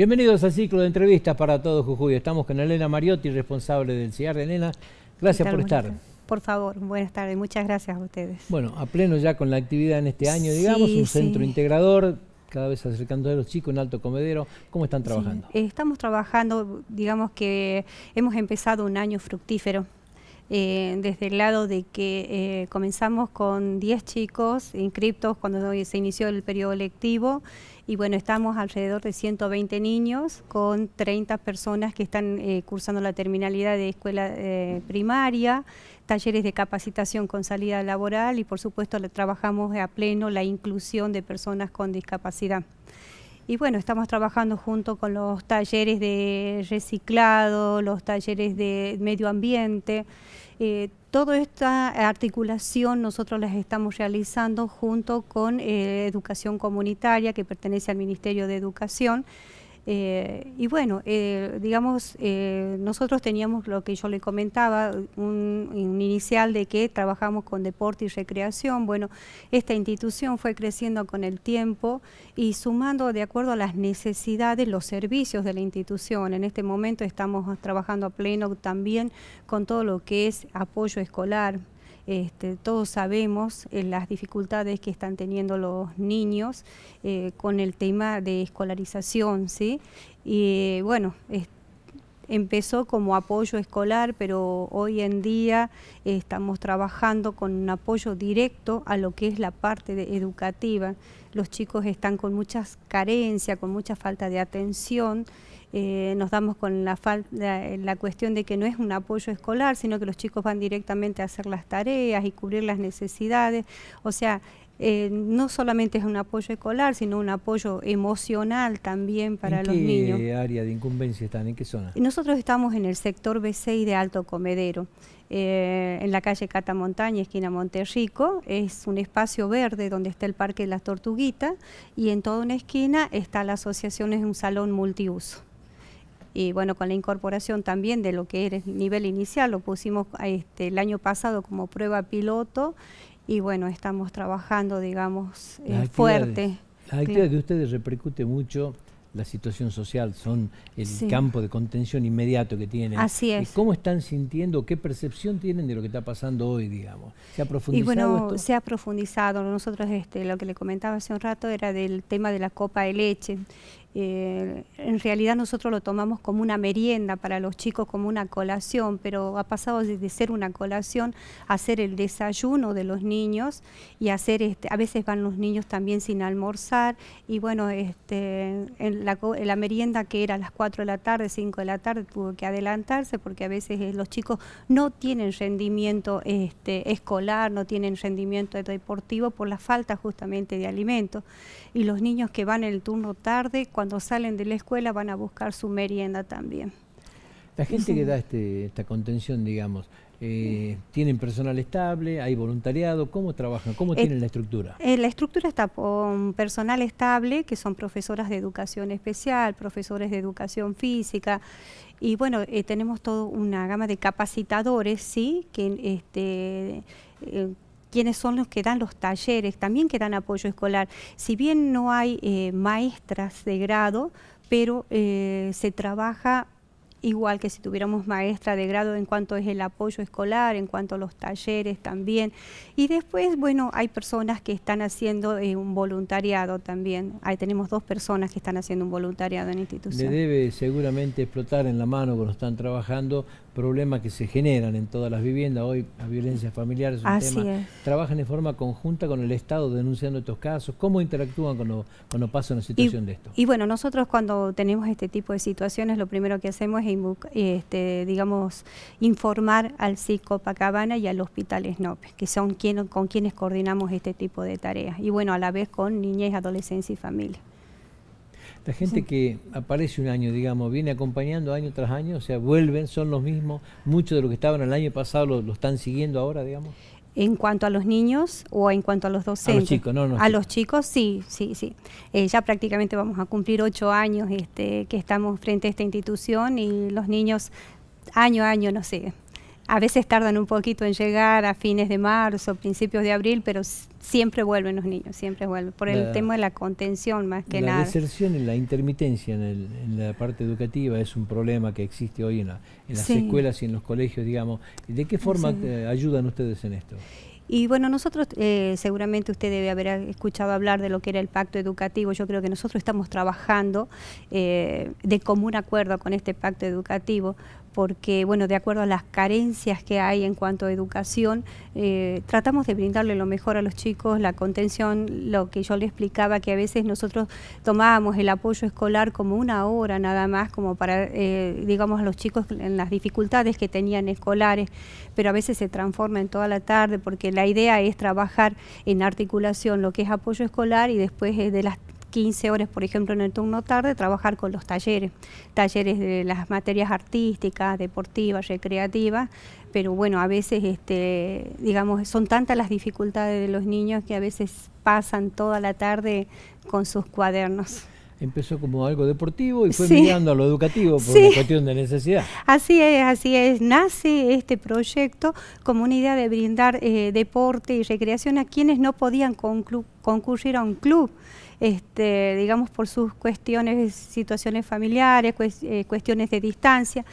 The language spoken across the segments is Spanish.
Bienvenidos al ciclo de entrevistas para todos Jujuy. Estamos con Elena Mariotti, responsable del CIAR. de Elena, gracias por estar. Por favor, buenas tardes. Muchas gracias a ustedes. Bueno, a pleno ya con la actividad en este año, digamos, un centro integrador cada vez acercando a los chicos en Alto Comedero. ¿Cómo están trabajando? Eh, estamos trabajando, digamos que hemos empezado un año fructífero. Eh, desde el lado de que eh, comenzamos con 10 chicos inscriptos cuando se inició el periodo lectivo y bueno, estamos alrededor de 120 niños con 30 personas que están eh, cursando la terminalidad de escuela eh, primaria, talleres de capacitación con salida laboral y por supuesto trabajamos a pleno la inclusión de personas con discapacidad. Y bueno, estamos trabajando junto con los talleres de reciclado, los talleres de medio ambiente eh, toda esta articulación nosotros las estamos realizando junto con eh, Educación Comunitaria, que pertenece al Ministerio de Educación. Eh, y bueno, eh, digamos, eh, nosotros teníamos lo que yo le comentaba, un, inicial de que trabajamos con deporte y recreación. Bueno, esta institución fue creciendo con el tiempo y sumando de acuerdo a las necesidades los servicios de la institución. En este momento estamos trabajando a pleno también con todo lo que es apoyo escolar. Este, todos sabemos eh, las dificultades que están teniendo los niños eh, con el tema de escolarización, ¿sí? Y bueno, empezó como apoyo escolar, pero hoy en día estamos trabajando con un apoyo directo a lo que es la parte educativa. Los chicos están con muchas carencias, con mucha falta de atención eh, nos damos con la, cuestión de que no es un apoyo escolar, sino que los chicos van directamente a hacer las tareas y cubrir las necesidades. O sea, eh, no solamente es un apoyo escolar, sino un apoyo emocional también para los niños. ¿En qué área de incumbencia están? ¿En qué zona? Nosotros estamos en el sector B6 de Alto Comedero. Eh, en la calle Catamontaña, esquina Monterrico. Es un espacio verde donde está el Parque de las Tortuguitas y en toda una esquina está la asociación, es un salón multiuso y bueno, con la incorporación también de lo que era el nivel inicial, lo pusimos este, el año pasado como prueba piloto y bueno, estamos trabajando, digamos, eh, fuerte. La actividad de ustedes repercute mucho la situación social, son el campo de contención inmediato que tienen. Así es. ¿Cómo están sintiendo, qué percepción tienen de lo que está pasando hoy, digamos? ¿Se ha profundizado? Y bueno, se ha profundizado. Nosotros, este, lo que le comentaba hace un rato era del tema de la copa de leche. Eh, en realidad nosotros lo tomamos como una merienda para los chicos, como una colación, pero ha pasado desde ser una colación a ser el desayuno de los niños y hacer, este, a veces van los niños también sin almorzar y bueno, este, en la, merienda que era a las 4 de la tarde, 5 de la tarde, tuvo que adelantarse porque a veces eh, los chicos no tienen rendimiento este, escolar, no tienen rendimiento deportivo por la falta justamente de alimentos y los niños que van en el turno tarde, cuando salen de la escuela van a buscar su merienda también. La gente que da este, esta contención, digamos, eh, ¿Tienen personal estable? ¿Hay voluntariado? ¿Cómo trabajan? ¿Cómo eh, tienen la estructura? Eh, la estructura está con personal estable, que son profesoras de educación especial, profesores de educación física, y bueno, tenemos toda una gama de capacitadores, ¿sí? Que este, quienes son los que dan los talleres, también que dan apoyo escolar. Si bien no hay eh, maestras de grado, pero eh, se trabaja igual que si tuviéramos maestra de grado en cuanto es el apoyo escolar, en cuanto a los talleres también. Y después, bueno, hay personas que están haciendo eh, un voluntariado también. Ahí tenemos dos personas que están haciendo un voluntariado en la institución. Le debe seguramente explotar en la mano cuando están trabajando problemas que se generan en todas las viviendas. Hoy la violencia familiar es un tema. ¿Trabajan en forma conjunta con el Estado denunciando estos casos? ¿Cómo interactúan cuando, pasa una situación de esto? Y bueno, nosotros cuando tenemos este tipo de situaciones, lo primero que hacemos es, este, digamos, informar al Psicopacabana y al Hospital SNOP, que son quien, con quienes coordinamos este tipo de tareas. Y bueno, a la vez con niñez, adolescencia y familia. La gente que aparece un año, digamos, viene acompañando año tras año, o sea, vuelven, son los mismos, muchos de los que estaban el año pasado lo, están siguiendo ahora, digamos. En cuanto a los niños o en cuanto a los docentes. A los chicos, no, A los chicos, sí, sí, sí. Eh, ya prácticamente vamos a cumplir ocho años este, que estamos frente a esta institución y los niños año a año, no sé, a veces tardan un poquito en llegar a fines de marzo, principios de abril, pero siempre vuelven los niños, siempre vuelven, por el tema de la contención más que nada. La deserción y la intermitencia en, la parte educativa es un problema que existe hoy en, las escuelas y en los colegios, digamos. ¿De qué forma ayudan ustedes en esto? Y bueno, nosotros eh, seguramente usted debe haber escuchado hablar de lo que era el pacto educativo. Yo creo que nosotros estamos trabajando eh, de común acuerdo con este pacto educativo porque, bueno, de acuerdo a las carencias que hay en cuanto a educación, eh, tratamos de brindarle lo mejor a los chicos, la contención, lo que yo le explicaba, que a veces nosotros tomábamos el apoyo escolar como una hora nada más, como para, eh, digamos, a los chicos en las dificultades que tenían escolares, pero a veces se transforma en toda la tarde, porque la idea es trabajar en articulación lo que es apoyo escolar y después es de las 15 horas, por ejemplo, en el turno tarde, trabajar con los talleres, talleres de las materias artísticas, deportivas, recreativas, pero bueno, a veces, este, digamos, son tantas las dificultades de los niños que a veces pasan toda la tarde con sus cuadernos empezó como algo deportivo y fue mirando a lo educativo por una cuestión de necesidad. Así es, así es. Nace este proyecto como una idea de brindar eh, deporte y recreación a quienes no podían concurrir a un club. Este, digamos, por sus cuestiones, situaciones familiares, eh, cuestiones de distancia,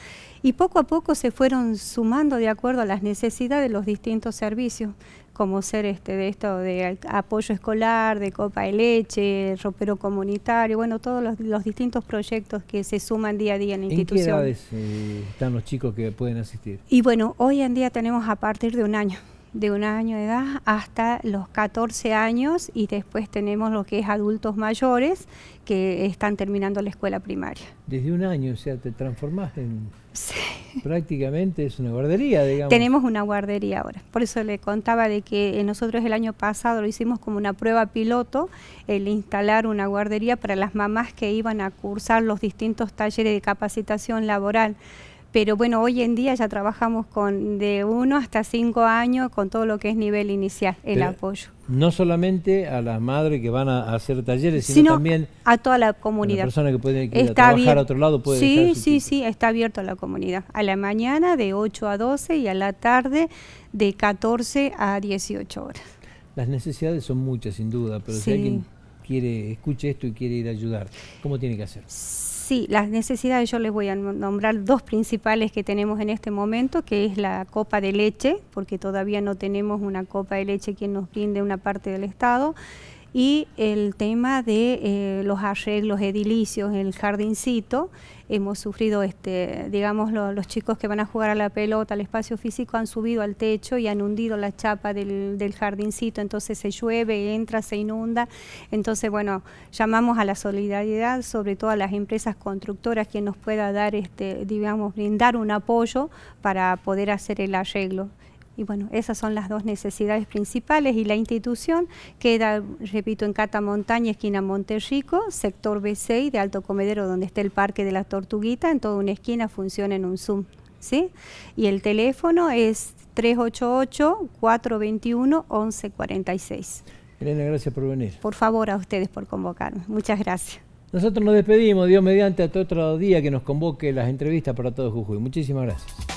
y poco a poco se fueron sumando de acuerdo a las necesidades de los distintos servicios como ser este de esto de apoyo escolar, de copa de leche, ropero comunitario, bueno, todos los, distintos proyectos que se suman día a día en la institución. qué edades eh, están los chicos que pueden asistir? Y bueno, hoy en día tenemos a partir de un año de un año de edad hasta los 14 años y después tenemos lo que es adultos mayores que están terminando la escuela primaria. Desde un año, o sea, te transformas en... Sí prácticamente es una guardería, digamos. Tenemos una guardería ahora. Por eso le contaba de que eh, nosotros el año pasado lo hicimos como una prueba piloto, el instalar una guardería para las mamás que iban a cursar los distintos talleres de capacitación laboral pero bueno, hoy en día ya trabajamos con de uno hasta cinco años con todo lo que es nivel inicial, el apoyo. No solamente a las madres que van a hacer talleres, sino, también a toda la comunidad. la persona que puede trabajar a otro lado Sí, sí, sí, está abierto a la comunidad. A la mañana de 8 a 12 y a la tarde de 14 a 18 horas. Las necesidades son muchas, sin duda, pero si alguien quiere, escuche esto y quiere ir a ayudar, ¿cómo tiene que hacer? Sí Sí, las necesidades, yo les voy a nombrar dos principales que tenemos en este momento, que es la copa de leche, porque todavía no tenemos una copa de leche que nos brinde una parte del Estado y el tema de eh, los arreglos edilicios en el jardincito. Hemos sufrido, este, digamos, los chicos que van a jugar a la pelota, al espacio físico, han subido al techo y han hundido la chapa del, jardincito, entonces se llueve, entra, se inunda. Entonces, bueno, llamamos a la solidaridad, sobre todo a las empresas constructoras, que nos pueda dar, este, digamos, brindar un apoyo para poder hacer el arreglo. Y bueno, esas son las dos necesidades principales y la institución queda, repito, en Cata Montaña, esquina Monterrico, sector B6 de Alto Comedero, donde está el Parque de la Tortuguita, en toda una esquina funciona en un Zoom. ¿sí? Y el teléfono es 388-421-1146. Elena, gracias por venir. Por favor, a ustedes por convocarme. Muchas gracias. Nosotros nos despedimos, Dios mediante, hasta otro día que nos convoque las entrevistas para todos Jujuy. Muchísimas gracias.